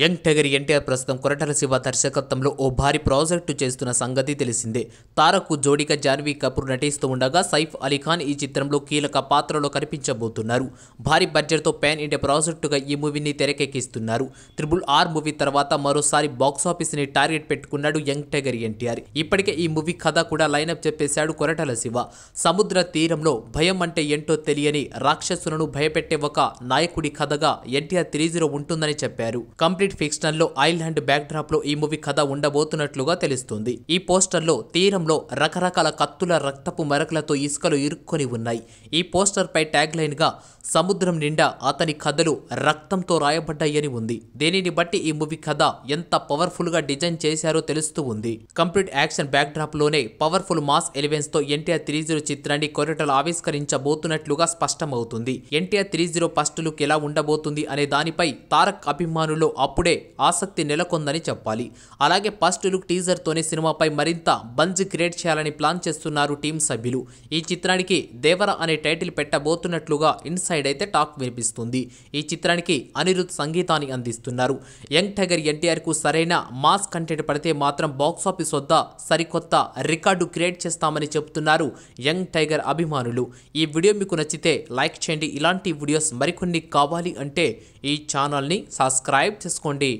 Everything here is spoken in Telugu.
యంగ్ టెగరి ఎన్టీఆర్ ప్రస్తుతం కొరటాల శివ దర్శకత్వంలో ఓ భారీ ప్రాజెక్టు చేస్తున్న సంగతి తెలిసిందే తారకు జోడిగా జాన్వీ కపూర్ నటిస్తూ ఉండగా సైఫ్ అలీఖాన్ ఈ చిత్రంలో కీలక పాత్రలో కనిపించబోతున్నారు భారీ బడ్జెట్తో పాన్ ఇండియా ప్రాజెక్టుగా ఈ మూవీని తెరకెక్కిస్తున్నారు ట్రిపుల్ ఆర్ మూవీ తర్వాత మరోసారి బాక్సాఫీస్ని టార్గెట్ పెట్టుకున్నాడు యంగ్ టెగరి ఎన్టీఆర్ ఇప్పటికే ఈ మూవీ కథ కూడా లైనప్ చెప్పేశాడు కొరటాల శివ సముద్ర తీరంలో భయం అంటే ఏంటో తెలియని రాక్షసులను భయపెట్టే ఒక నాయకుడి కథగా ఎన్టీఆర్ త్రీ జీరో ఉంటుందని చెప్పారు కంప్లీట్ ఫిక్షనల్ లో ఐల్ అండ్ బ్యాక్ డ్రాప్ లో ఈ మూవీ కథ ఉండబోతున్నట్లుగా తెలుస్తుంది ఈ పోస్టర్ లో తీరంలో రకరకాల కత్తుల రక్తపు మరకలతో ఇసుకలు ఇరుక్కొని ఉన్నాయి ఈ పోస్టర్ పై ట్యాగ్ లైన్ గా సముద్రం నిండా అతని కథలు రక్తంతో రాయబడ్డాయని ఉంది దీనిని బట్టి ఈ మూవీ కథ ఎంత పవర్ఫుల్ గా డిజైన్ చేశారో తెలుస్తూ ఉంది కంప్లీట్ యాక్షన్ బ్యాక్ డ్రాప్ లోనే పవర్ఫుల్ మాస్ ఎలివెన్స్ తో ఎన్టీఆర్ త్రీ జీరో చిత్రాన్ని కొరటలు ఆవిష్కరించబోతున్నట్లుగా స్పష్టమవుతుంది NTR three zero first look ఎలా ఉండబోతుంది అనే దానిపై తారక్ అభిమానులు అప్పుడే ఆసక్తి నెలకొందని చెప్పాలి అలాగే ఫస్ట్ లుక్ టీజర్తోనే సినిమాపై మరింత బంజ్ క్రియేట్ చేయాలని ప్లాన్ చేస్తున్నారు టీం సభ్యులు ఈ చిత్రానికి దేవర అనే టైటిల్ పెట్టబోతున్నట్లుగా ఇన్సైడ్ అయితే టాక్ వినిపిస్తుంది ఈ చిత్రానికి అనిరుద్ధ్ సంగీతాన్ని అందిస్తున్నారు యంగ్ టైగర్ ఎన్టీఆర్కు సరైన మాస్ కంటెంట్ పడితే మాత్రం బాక్సాఫీస్ వద్ద సరికొత్త రికార్డు క్రియేట్ చేస్తామని చెబుతున్నారు యంగ్ టైగర్ అభిమానులు ఈ వీడియో మీకు నచ్చితే లైక్ చేయండి ఇలాంటి వీడియోస్ మరికొన్ని కావాలి అంటే ఈ ఛానల్ని సబ్స్క్రైబ్ చేసుకోండి చేసుకోండి